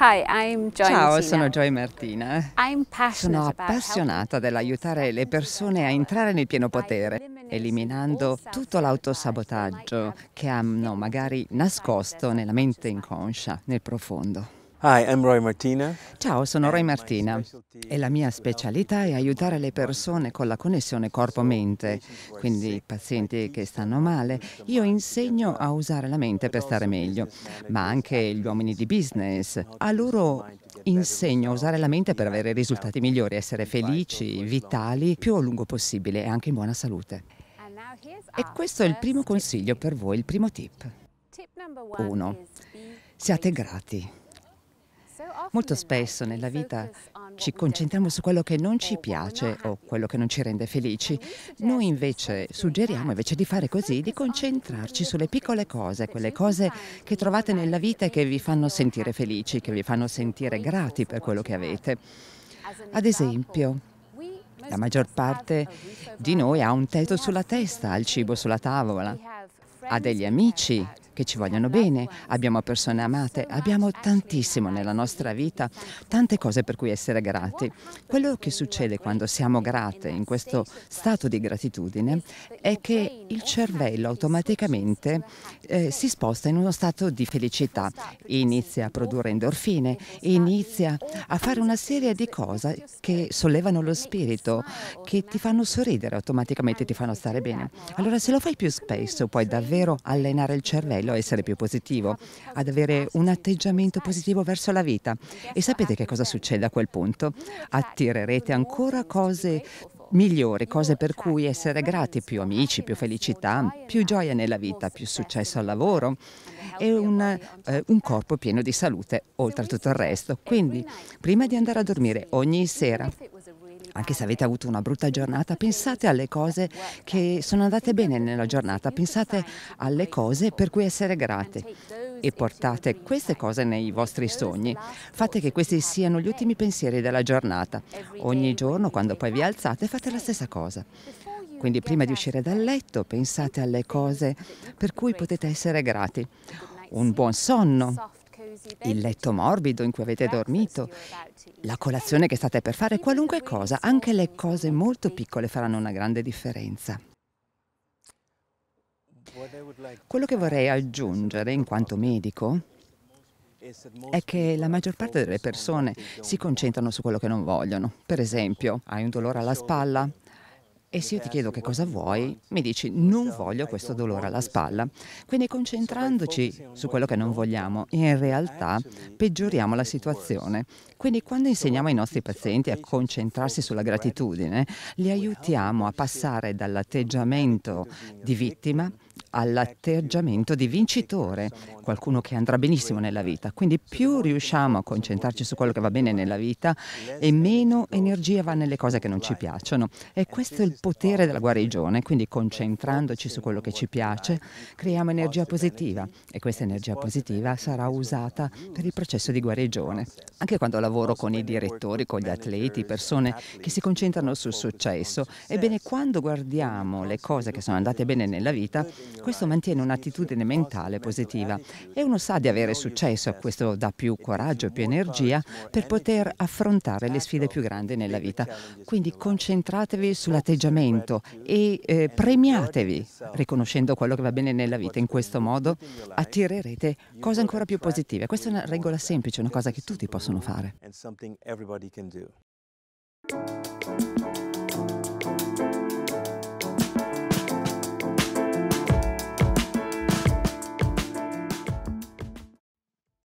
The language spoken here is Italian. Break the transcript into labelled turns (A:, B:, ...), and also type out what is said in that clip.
A: Hi, I'm Joy Ciao, Martina. sono Joy Martina. sono appassionata dell'aiutare le persone a entrare nel pieno potere, eliminando tutto l'autosabotaggio che hanno magari nascosto nella mente inconscia, nel profondo. Hi, I'm Roy Martina. Ciao, sono Roy Martina e la mia uh, specialità è aiutare le persone con la connessione corpo-mente, quindi i pazienti che stanno male. Io insegno a usare la mente per stare meglio, ma anche gli uomini di business. A loro insegno a usare la mente per avere risultati migliori, essere felici, vitali, più a lungo possibile e anche in buona salute. E questo è il primo consiglio per voi, il primo tip. 1. Siate grati. Molto spesso nella vita ci concentriamo su quello che non ci piace o quello che non ci rende felici. Noi invece suggeriamo, invece di fare così, di concentrarci sulle piccole cose, quelle cose che trovate nella vita e che vi fanno sentire felici, che vi fanno sentire grati per quello che avete. Ad esempio, la maggior parte di noi ha un tetto sulla testa, ha il cibo sulla tavola, ha degli amici che ci vogliono bene, abbiamo persone amate, abbiamo tantissimo nella nostra vita, tante cose per cui essere grati. Quello che succede quando siamo grate in questo stato di gratitudine è che il cervello automaticamente eh, si sposta in uno stato di felicità, inizia a produrre endorfine, inizia a fare una serie di cose che sollevano lo spirito, che ti fanno sorridere automaticamente, ti fanno stare bene. Allora se lo fai più spesso puoi davvero allenare il cervello bello, a essere più positivo, ad avere un atteggiamento positivo verso la vita. E sapete che cosa succede a quel punto? Attirerete ancora cose migliori, cose per cui essere grati, più amici, più felicità, più gioia nella vita, più successo al lavoro e un, eh, un, corpo pieno di salute, oltre a tutto il resto. Quindi, prima di andare a dormire ogni sera, anche se avete avuto una brutta giornata, pensate alle cose che sono andate bene nella giornata, pensate alle cose per cui essere grate e portate queste cose nei vostri sogni. Fate che questi siano gli ultimi pensieri della giornata. Ogni giorno, quando poi vi alzate, fate la stessa cosa. Quindi prima di uscire dal letto pensate alle cose per cui potete essere grati. Un buon sonno, il letto morbido in cui avete dormito, la colazione che state per fare, qualunque cosa, anche le cose molto piccole faranno una grande differenza. Quello che vorrei aggiungere in quanto medico è che la maggior parte delle persone si concentrano su quello che non vogliono. Per esempio, hai un dolore alla spalla, e se io ti chiedo che cosa vuoi, mi dici non voglio questo dolore alla spalla. Quindi concentrandoci su quello che non vogliamo, in realtà peggioriamo la situazione. Quindi quando insegniamo ai nostri pazienti a concentrarsi sulla gratitudine, li aiutiamo a passare dall'atteggiamento di vittima all'atteggiamento di vincitore, qualcuno che andrà benissimo nella vita. Quindi più riusciamo a concentrarci su quello che va bene nella vita e meno energia va nelle cose che non ci piacciono. E questo è il potere della guarigione, quindi concentrandoci su quello che ci piace creiamo energia positiva e questa energia positiva sarà usata per il processo di guarigione. Anche quando lavoro con i direttori, con gli atleti, persone che si concentrano sul successo, ebbene quando guardiamo le cose che sono andate bene nella vita, questo mantiene un'attitudine mentale positiva e uno sa di avere successo, questo dà più coraggio, più energia per poter affrontare le sfide più grandi nella vita. Quindi concentratevi sull'atteggiamento e eh, premiatevi riconoscendo quello che va bene nella vita. In questo modo attirerete cose ancora più positive. Questa è una regola semplice, una cosa che tutti possono fare.